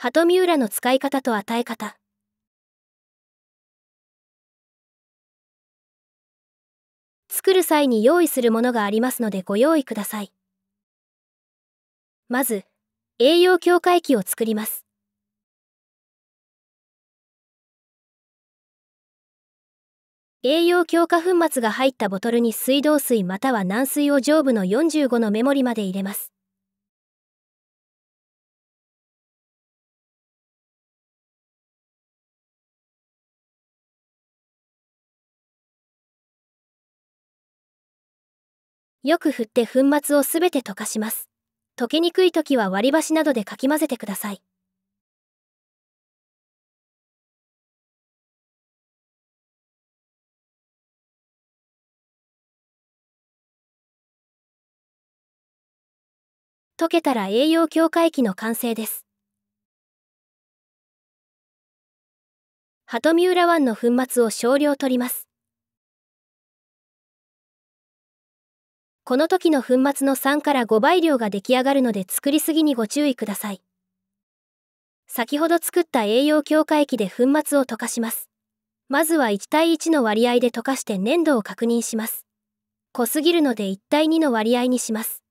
鳩三浦の使い方と与え方作る際に用意するものがありますのでご用意くださいまず栄養強化液を作ります栄養強化粉末が入ったボトルに水道水または軟水を上部の45の目盛りまで入れますよく振って粉末をすべて溶かします。溶けにくい時は割り箸などでかき混ぜてください。溶けたら栄養強化液の完成です。鳩三浦湾の粉末を少量取ります。この時の粉末の3から5倍量が出来上がるので作りすぎにご注意ください。先ほど作った栄養強化液で粉末を溶かします。まずは1対1の割合で溶かして粘度を確認します。濃すぎるので1対2の割合にします。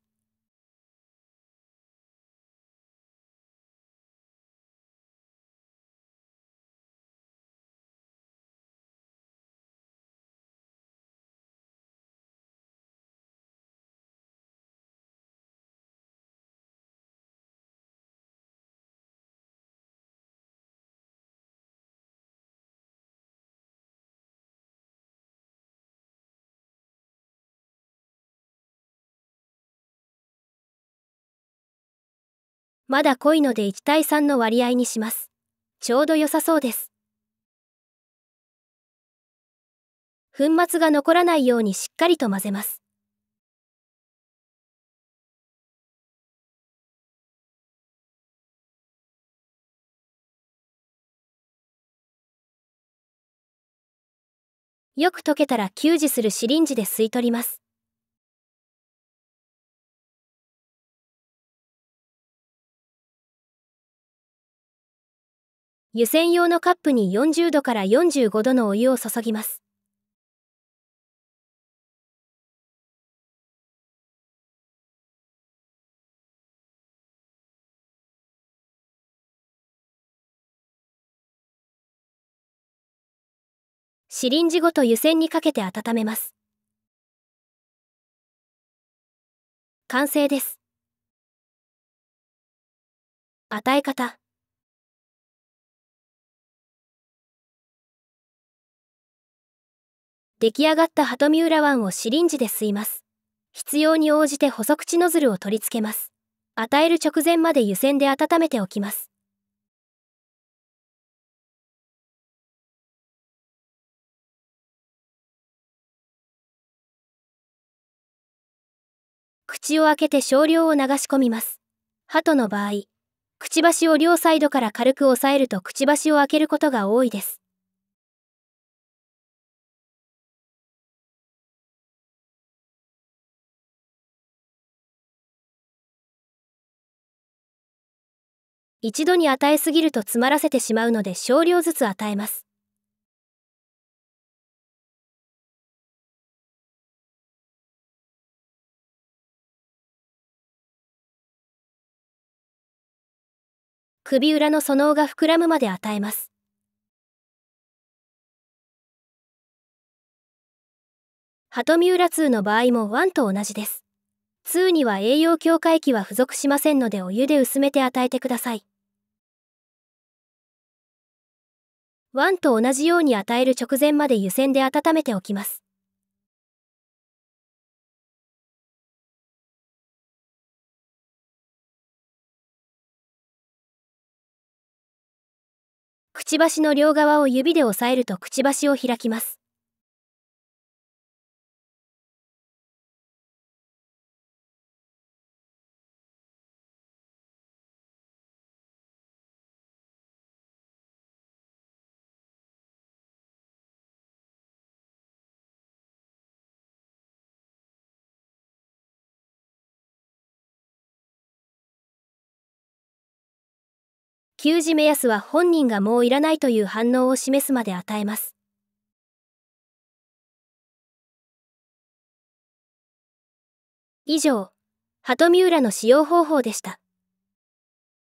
まだ濃いので1対3の割合にします。ちょうど良さそうです。粉末が残らないようにしっかりと混ぜます。よく溶けたら給仕するシリンジで吸い取ります。湯煎用のカップに40度から45度のお湯を注ぎます。シリンジごと湯煎にかけて温めます。完成です。与え方出来上がった鳩見浦湾をシリンジで吸います。必要に応じて細口ノズルを取り付けます。与える直前まで湯煎で温めておきます。口を開けて少量を流し込みます。鳩の場合、くちばしを両サイドから軽く押さえるとくちばしを開けることが多いです。一度に与えすぎると詰まらせてしまうので少量ずつ与えます。首裏のそのが膨らむまで与えます。ハトミウラ2の場合も1と同じです。2には栄養境界器は付属しませんのでお湯で薄めて与えてください。1と同じように与える直前まで湯煎で温めておきます。くちばしの両側を指で押さえるとくちばしを開きます。給仕目安は本人がもういらないという反応を示すまで与えます。以上、鳩三浦の使用方法でした。